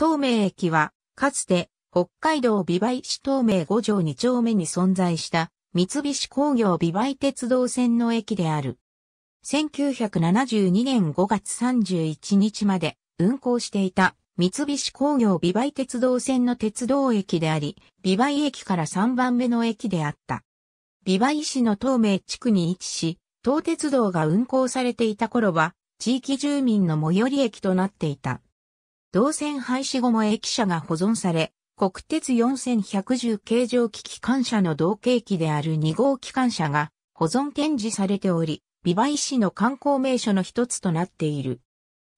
東名駅は、かつて、北海道美梅市東名五条二丁目に存在した、三菱工業美梅鉄道線の駅である。1972年5月31日まで運行していた三菱工業美梅鉄道線の鉄道駅であり、美梅駅から3番目の駅であった。美梅市の東名地区に位置し、東鉄道が運行されていた頃は、地域住民の最寄り駅となっていた。動線廃止後も駅舎が保存され、国鉄4110形状機機関車の同型機である2号機関車が保存展示されており、美馬市の観光名所の一つとなっている。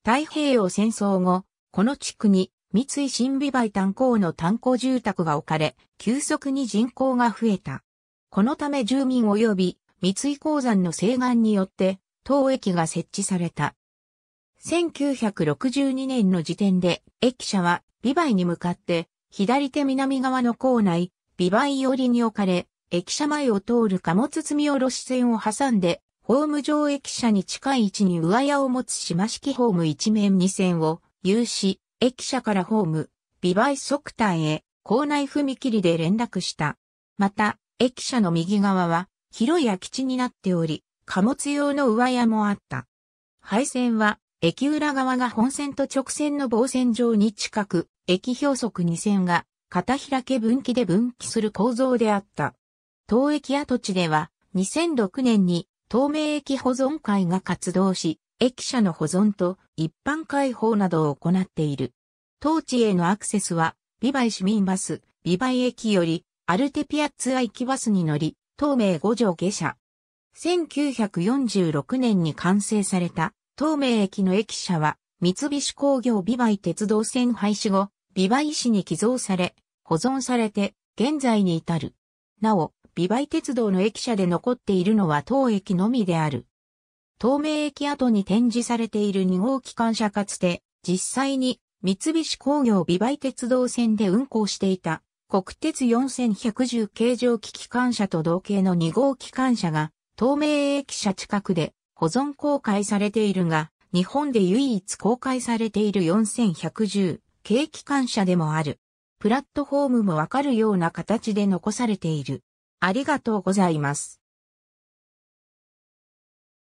太平洋戦争後、この地区に三井新美梅炭鉱の炭鉱住宅が置かれ、急速に人口が増えた。このため住民及び三井鉱山の西岸によって、当駅が設置された。1962年の時点で、駅舎はビバイに向かって、左手南側の構内、ビバイ寄りに置かれ、駅舎前を通る貨物積み下ろし線を挟んで、ホーム上駅舎に近い位置に上屋を持つ島式ホーム一面二線を有し、駅舎からホーム、ビバイ側端へ、構内踏切で連絡した。また、駅舎の右側は、広い空き地になっており、貨物用の上屋もあった。配線は、駅裏側が本線と直線の防線上に近く、駅表側2線が片開け分岐で分岐する構造であった。当駅跡地では2006年に東名駅保存会が活動し、駅舎の保存と一般開放などを行っている。当地へのアクセスは、ビバイ市民バス、ビバイ駅より、アルテピアッツア行きバスに乗り、東名五条下車。1946年に完成された東名駅の駅舎は、三菱工業美梅鉄道線廃止後、美梅市に寄贈され、保存されて、現在に至る。なお、美梅鉄道の駅舎で残っているのは当駅のみである。東名駅跡に展示されている2号機関車かつて、実際に三菱工業美梅鉄道線で運行していた国鉄4110形状機機関車と同型の2号機関車が東名駅舎近くで保存公開されているが、日本で唯一公開されている4110景機関車でもある。プラットフォームもわかるような形で残されている。ありがとうございます。